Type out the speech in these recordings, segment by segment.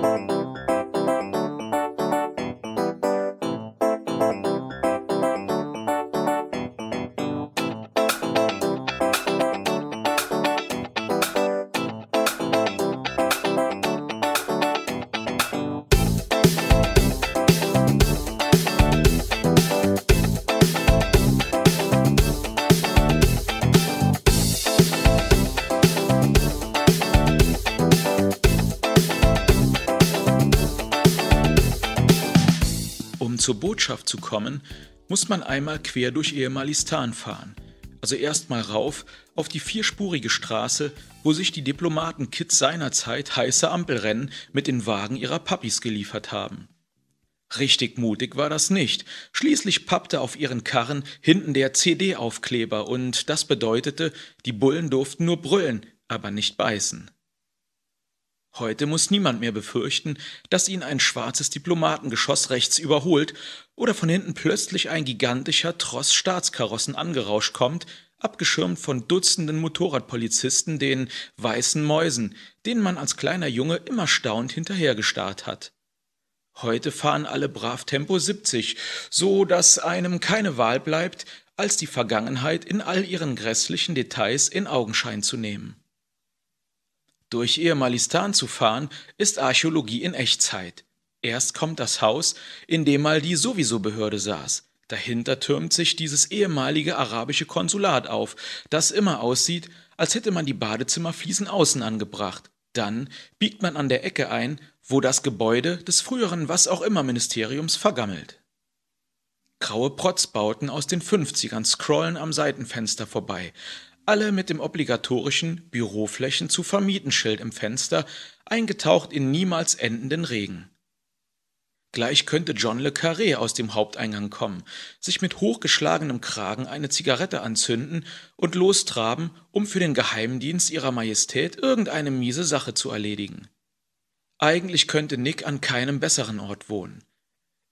thank you zur Botschaft zu kommen, muss man einmal quer durch Ehemalistan fahren. Also erstmal rauf auf die vierspurige Straße, wo sich die Diplomatenkids seinerzeit heiße Ampelrennen mit den Wagen ihrer Papis geliefert haben. Richtig mutig war das nicht. Schließlich pappte auf ihren Karren hinten der CD-Aufkleber und das bedeutete, die Bullen durften nur brüllen, aber nicht beißen. Heute muss niemand mehr befürchten, dass ihn ein schwarzes Diplomatengeschoss rechts überholt oder von hinten plötzlich ein gigantischer Tross Staatskarossen angerauscht kommt, abgeschirmt von Dutzenden Motorradpolizisten, den weißen Mäusen, denen man als kleiner Junge immer staunend hinterhergestarrt hat. Heute fahren alle brav Tempo 70, so dass einem keine Wahl bleibt, als die Vergangenheit in all ihren grässlichen Details in Augenschein zu nehmen. Durch Irmalistan zu fahren, ist Archäologie in Echtzeit. Erst kommt das Haus, in dem mal die Sowieso-Behörde saß. Dahinter türmt sich dieses ehemalige arabische Konsulat auf, das immer aussieht, als hätte man die Badezimmerfliesen außen angebracht. Dann biegt man an der Ecke ein, wo das Gebäude des früheren was auch immer Ministeriums vergammelt. Graue Protzbauten aus den 50ern scrollen am Seitenfenster vorbei, alle mit dem obligatorischen Büroflächen zu vermieten Schild im Fenster, eingetaucht in niemals endenden Regen. Gleich könnte John Le Carré aus dem Haupteingang kommen, sich mit hochgeschlagenem Kragen eine Zigarette anzünden und lostraben, um für den Geheimdienst ihrer Majestät irgendeine miese Sache zu erledigen. Eigentlich könnte Nick an keinem besseren Ort wohnen.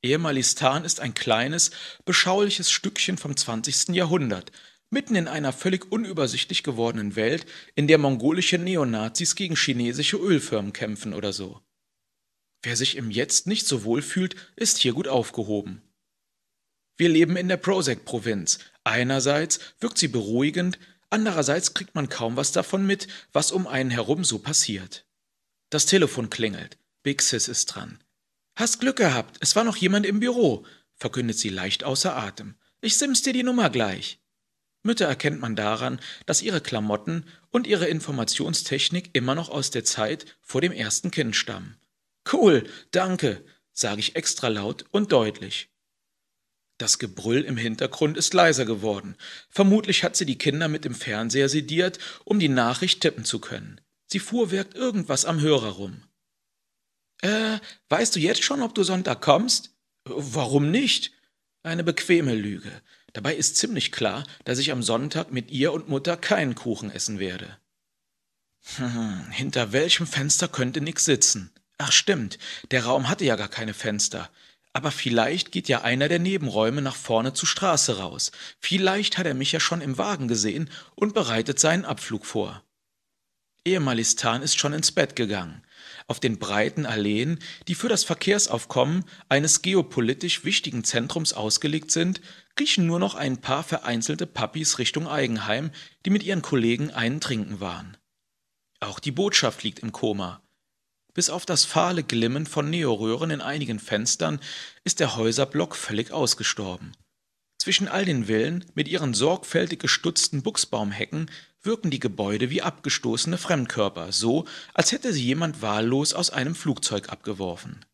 Ehemalistan ist ein kleines, beschauliches Stückchen vom 20. Jahrhundert, Mitten in einer völlig unübersichtlich gewordenen Welt, in der mongolische Neonazis gegen chinesische Ölfirmen kämpfen oder so. Wer sich im Jetzt nicht so wohl fühlt, ist hier gut aufgehoben. Wir leben in der Prozac-Provinz. Einerseits wirkt sie beruhigend, andererseits kriegt man kaum was davon mit, was um einen herum so passiert. Das Telefon klingelt. Big Sis ist dran. Hast Glück gehabt, es war noch jemand im Büro, verkündet sie leicht außer Atem. Ich sims dir die Nummer gleich. Mütter erkennt man daran, dass ihre Klamotten und ihre Informationstechnik immer noch aus der Zeit vor dem ersten Kind stammen. Cool, danke, sage ich extra laut und deutlich. Das Gebrüll im Hintergrund ist leiser geworden. Vermutlich hat sie die Kinder mit dem Fernseher sediert, um die Nachricht tippen zu können. Sie fuhrwerkt irgendwas am Hörer rum. Äh, weißt du jetzt schon, ob du Sonntag kommst? Warum nicht? Eine bequeme Lüge. Dabei ist ziemlich klar, dass ich am Sonntag mit ihr und Mutter keinen Kuchen essen werde. Hm, hinter welchem Fenster könnte Nick sitzen? Ach stimmt, der Raum hatte ja gar keine Fenster. Aber vielleicht geht ja einer der Nebenräume nach vorne zur Straße raus. Vielleicht hat er mich ja schon im Wagen gesehen und bereitet seinen Abflug vor. Ehemalistan ist schon ins Bett gegangen auf den breiten Alleen, die für das Verkehrsaufkommen eines geopolitisch wichtigen Zentrums ausgelegt sind, kriechen nur noch ein paar vereinzelte Pappis Richtung Eigenheim, die mit ihren Kollegen einen trinken waren. Auch die Botschaft liegt im Koma. Bis auf das fahle Glimmen von Neoröhren in einigen Fenstern ist der Häuserblock völlig ausgestorben. Zwischen all den Villen mit ihren sorgfältig gestutzten Buchsbaumhecken wirken die Gebäude wie abgestoßene Fremdkörper, so als hätte sie jemand wahllos aus einem Flugzeug abgeworfen.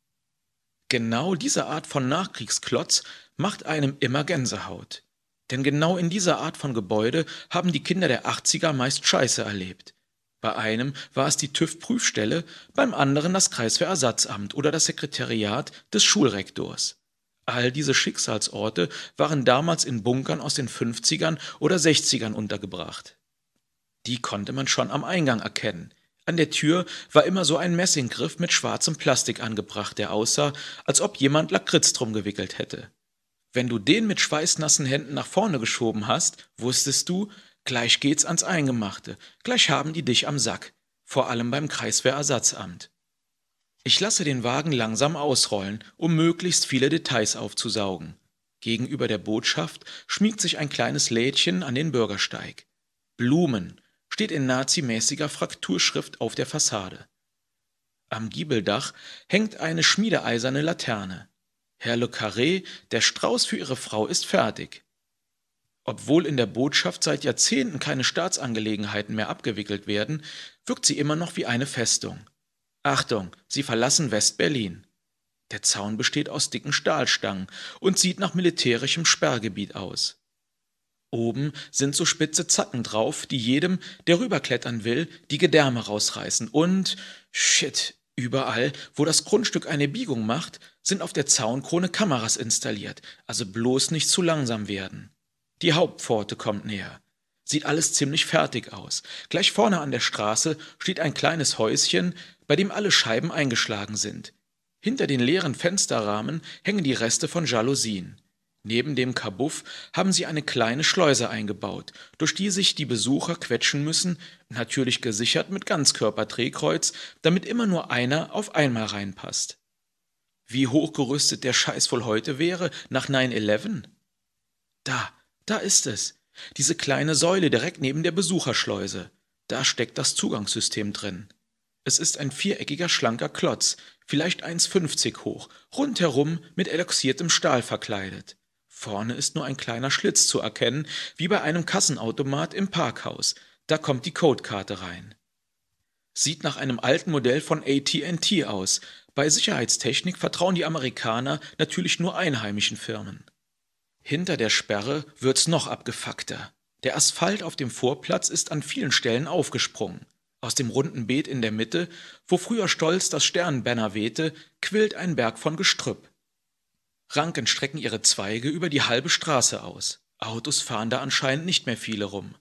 Genau diese Art von Nachkriegsklotz macht einem immer Gänsehaut. Denn genau in dieser Art von Gebäude haben die Kinder der 80er meist Scheiße erlebt. Bei einem war es die TÜV-Prüfstelle, beim anderen das Kreiswehrersatzamt oder das Sekretariat des Schulrektors. All diese Schicksalsorte waren damals in Bunkern aus den 50ern oder 60ern untergebracht. Die konnte man schon am Eingang erkennen. An der Tür war immer so ein Messinggriff mit schwarzem Plastik angebracht, der aussah, als ob jemand Lakritz drum gewickelt hätte. Wenn du den mit schweißnassen Händen nach vorne geschoben hast, wusstest du, gleich geht's ans Eingemachte, gleich haben die dich am Sack, vor allem beim Kreiswehrersatzamt. Ich lasse den Wagen langsam ausrollen, um möglichst viele Details aufzusaugen. Gegenüber der Botschaft schmiegt sich ein kleines Lädchen an den Bürgersteig. Blumen, steht in nazimäßiger Frakturschrift auf der Fassade. Am Giebeldach hängt eine schmiedeeiserne Laterne. Herr Le Carré, der Strauß für ihre Frau ist fertig. Obwohl in der Botschaft seit Jahrzehnten keine Staatsangelegenheiten mehr abgewickelt werden, wirkt sie immer noch wie eine Festung. Achtung, sie verlassen West-Berlin. Der Zaun besteht aus dicken Stahlstangen und sieht nach militärischem Sperrgebiet aus. Oben sind so spitze Zacken drauf, die jedem, der rüberklettern will, die Gedärme rausreißen. Und shit, überall, wo das Grundstück eine Biegung macht, sind auf der Zaunkrone Kameras installiert, also bloß nicht zu langsam werden. Die Hauptpforte kommt näher. Sieht alles ziemlich fertig aus. Gleich vorne an der Straße steht ein kleines Häuschen, bei dem alle Scheiben eingeschlagen sind. Hinter den leeren Fensterrahmen hängen die Reste von Jalousien. Neben dem Kabuff haben sie eine kleine Schleuse eingebaut, durch die sich die Besucher quetschen müssen, natürlich gesichert mit Ganzkörperdrehkreuz, damit immer nur einer auf einmal reinpasst. Wie hochgerüstet der Scheiß wohl heute wäre, nach 9-11? Da, da ist es. Diese kleine Säule direkt neben der Besucherschleuse. Da steckt das Zugangssystem drin. Es ist ein viereckiger, schlanker Klotz, vielleicht 1,50 hoch, rundherum mit eloxiertem Stahl verkleidet. Vorne ist nur ein kleiner Schlitz zu erkennen, wie bei einem Kassenautomat im Parkhaus. Da kommt die Codekarte rein. Sieht nach einem alten Modell von ATT aus. Bei Sicherheitstechnik vertrauen die Amerikaner natürlich nur einheimischen Firmen. Hinter der Sperre wird's noch abgefuckter. Der Asphalt auf dem Vorplatz ist an vielen Stellen aufgesprungen. Aus dem runden Beet in der Mitte, wo früher stolz das Sternenbanner wehte, quillt ein Berg von Gestrüpp. Ranken strecken ihre Zweige über die halbe Straße aus. Autos fahren da anscheinend nicht mehr viele rum.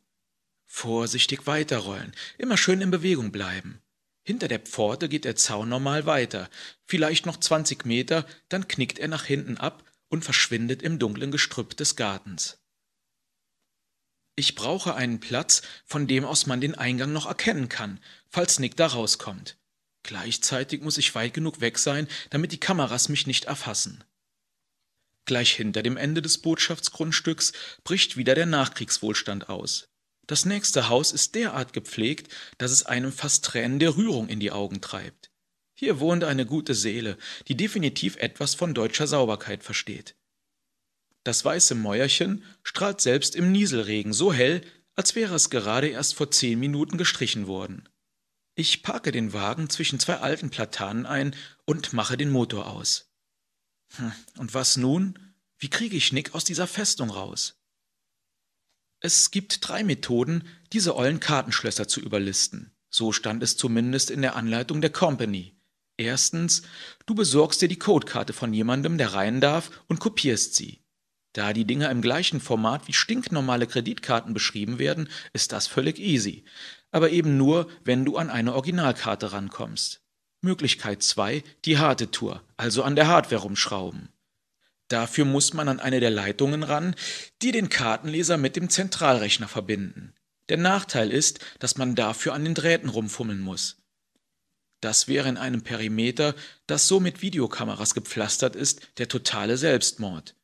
Vorsichtig weiterrollen, immer schön in Bewegung bleiben. Hinter der Pforte geht der Zaun normal weiter, vielleicht noch 20 Meter, dann knickt er nach hinten ab und verschwindet im dunklen Gestrüpp des Gartens. Ich brauche einen Platz, von dem aus man den Eingang noch erkennen kann, falls Nick da rauskommt. Gleichzeitig muss ich weit genug weg sein, damit die Kameras mich nicht erfassen. Gleich hinter dem Ende des Botschaftsgrundstücks bricht wieder der Nachkriegswohlstand aus. Das nächste Haus ist derart gepflegt, dass es einem fast Tränen der Rührung in die Augen treibt. Hier wohnt eine gute Seele, die definitiv etwas von deutscher Sauberkeit versteht. Das weiße Mäuerchen strahlt selbst im Nieselregen so hell, als wäre es gerade erst vor zehn Minuten gestrichen worden. Ich parke den Wagen zwischen zwei alten Platanen ein und mache den Motor aus. Hm, und was nun? Wie kriege ich Nick aus dieser Festung raus? Es gibt drei Methoden, diese ollen Kartenschlösser zu überlisten. So stand es zumindest in der Anleitung der Company. Erstens, du besorgst dir die Codekarte von jemandem, der rein darf, und kopierst sie. Da die Dinger im gleichen Format wie stinknormale Kreditkarten beschrieben werden, ist das völlig easy. Aber eben nur, wenn du an eine Originalkarte rankommst. Möglichkeit 2, die harte Tour, also an der Hardware rumschrauben. Dafür muss man an eine der Leitungen ran, die den Kartenleser mit dem Zentralrechner verbinden. Der Nachteil ist, dass man dafür an den Drähten rumfummeln muss. Das wäre in einem Perimeter, das so mit Videokameras gepflastert ist, der totale Selbstmord.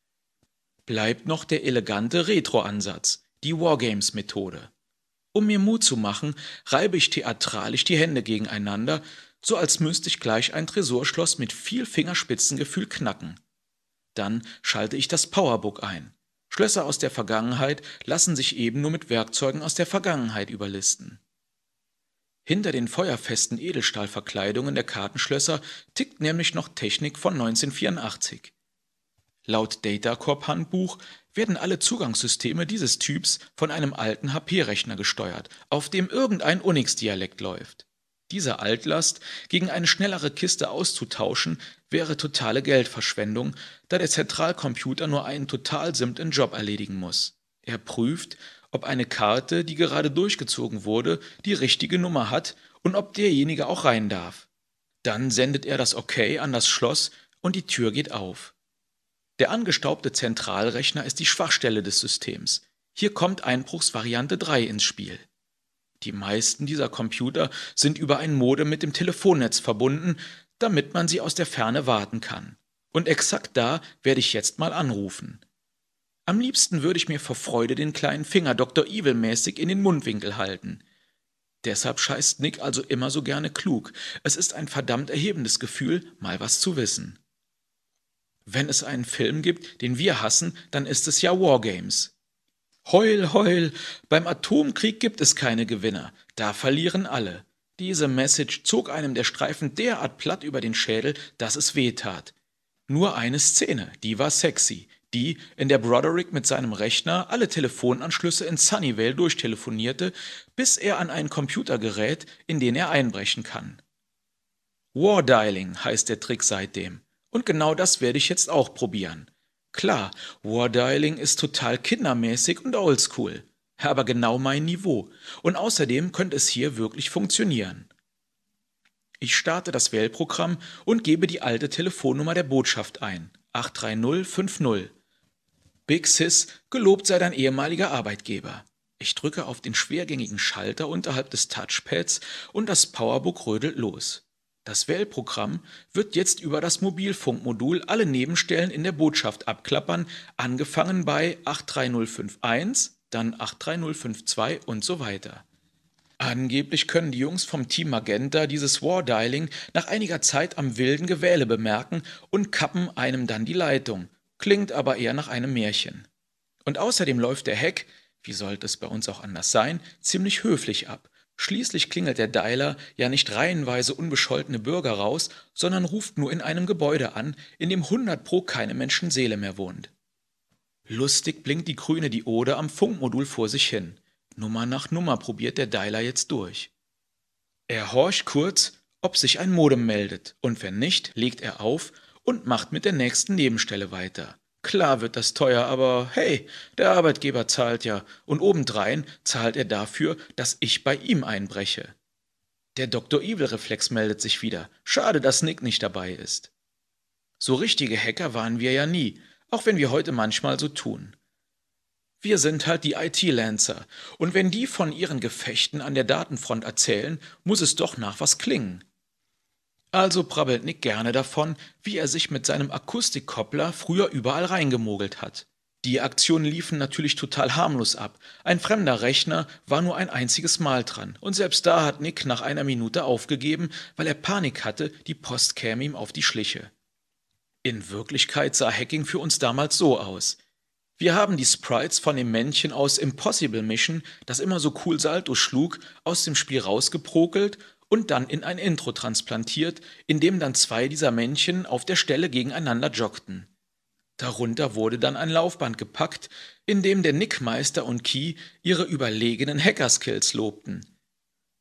Bleibt noch der elegante Retro-Ansatz, die Wargames-Methode. Um mir Mut zu machen, reibe ich theatralisch die Hände gegeneinander, so als müsste ich gleich ein Tresorschloss mit viel Fingerspitzengefühl knacken. Dann schalte ich das Powerbook ein. Schlösser aus der Vergangenheit lassen sich eben nur mit Werkzeugen aus der Vergangenheit überlisten. Hinter den feuerfesten Edelstahlverkleidungen der Kartenschlösser tickt nämlich noch Technik von 1984. Laut Datacorp-Handbuch werden alle Zugangssysteme dieses Typs von einem alten HP-Rechner gesteuert, auf dem irgendein Unix-Dialekt läuft. Diese Altlast gegen eine schnellere Kiste auszutauschen, wäre totale Geldverschwendung, da der Zentralcomputer nur einen total simplen Job erledigen muss. Er prüft, ob eine Karte, die gerade durchgezogen wurde, die richtige Nummer hat und ob derjenige auch rein darf. Dann sendet er das Okay an das Schloss und die Tür geht auf. Der angestaubte Zentralrechner ist die Schwachstelle des Systems. Hier kommt Einbruchsvariante 3 ins Spiel. Die meisten dieser Computer sind über ein Modem mit dem Telefonnetz verbunden, damit man sie aus der Ferne warten kann. Und exakt da werde ich jetzt mal anrufen. Am liebsten würde ich mir vor Freude den kleinen Finger Dr. Evil mäßig in den Mundwinkel halten. Deshalb scheißt Nick also immer so gerne klug. Es ist ein verdammt erhebendes Gefühl, mal was zu wissen. Wenn es einen Film gibt, den wir hassen, dann ist es ja Wargames. Heul, heul, beim Atomkrieg gibt es keine Gewinner, da verlieren alle. Diese Message zog einem der Streifen derart platt über den Schädel, dass es weh tat. Nur eine Szene, die war sexy, die, in der Broderick mit seinem Rechner alle Telefonanschlüsse in Sunnyvale durchtelefonierte, bis er an einen Computer gerät, in den er einbrechen kann. War Dialing heißt der Trick seitdem. Und genau das werde ich jetzt auch probieren. Klar, Wardialing ist total kindermäßig und oldschool, aber genau mein Niveau. Und außerdem könnte es hier wirklich funktionieren. Ich starte das Wählprogramm und gebe die alte Telefonnummer der Botschaft ein. 83050. Big Sis, gelobt sei dein ehemaliger Arbeitgeber. Ich drücke auf den schwergängigen Schalter unterhalb des Touchpads und das Powerbook rödelt los. Das Wählprogramm wird jetzt über das Mobilfunkmodul alle Nebenstellen in der Botschaft abklappern, angefangen bei 83051, dann 83052 und so weiter. Angeblich können die Jungs vom Team Magenta dieses Wardialing nach einiger Zeit am wilden Gewähle bemerken und kappen einem dann die Leitung. Klingt aber eher nach einem Märchen. Und außerdem läuft der Hack, wie sollte es bei uns auch anders sein, ziemlich höflich ab. Schließlich klingelt der Dialer ja nicht reihenweise unbescholtene Bürger raus, sondern ruft nur in einem Gebäude an, in dem 100 pro keine Menschenseele mehr wohnt. Lustig blinkt die grüne Diode am Funkmodul vor sich hin. Nummer nach Nummer probiert der Dialer jetzt durch. Er horcht kurz, ob sich ein Modem meldet, und wenn nicht, legt er auf und macht mit der nächsten Nebenstelle weiter. Klar wird das teuer, aber hey, der Arbeitgeber zahlt ja, und obendrein zahlt er dafür, dass ich bei ihm einbreche. Der Dr. Evil-Reflex meldet sich wieder. Schade, dass Nick nicht dabei ist. So richtige Hacker waren wir ja nie, auch wenn wir heute manchmal so tun. Wir sind halt die IT-Lancer, und wenn die von ihren Gefechten an der Datenfront erzählen, muss es doch nach was klingen. Also brabbelt Nick gerne davon, wie er sich mit seinem Akustikkoppler früher überall reingemogelt hat. Die Aktionen liefen natürlich total harmlos ab. Ein fremder Rechner war nur ein einziges Mal dran. Und selbst da hat Nick nach einer Minute aufgegeben, weil er Panik hatte, die Post käme ihm auf die Schliche. In Wirklichkeit sah Hacking für uns damals so aus. Wir haben die Sprites von dem Männchen aus Impossible Mission, das immer so cool Salto schlug, aus dem Spiel rausgeprokelt und dann in ein Intro transplantiert, in dem dann zwei dieser Männchen auf der Stelle gegeneinander joggten. Darunter wurde dann ein Laufband gepackt, in dem der Nickmeister und Key ihre überlegenen Hackerskills lobten.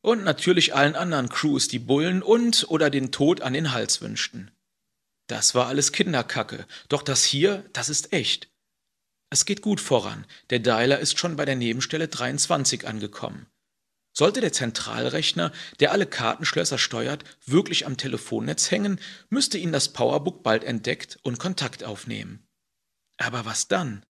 Und natürlich allen anderen Crews die Bullen und oder den Tod an den Hals wünschten. Das war alles Kinderkacke, doch das hier, das ist echt. Es geht gut voran, der Dialer ist schon bei der Nebenstelle 23 angekommen. Sollte der Zentralrechner, der alle Kartenschlösser steuert, wirklich am Telefonnetz hängen, müsste ihn das Powerbook bald entdeckt und Kontakt aufnehmen. Aber was dann?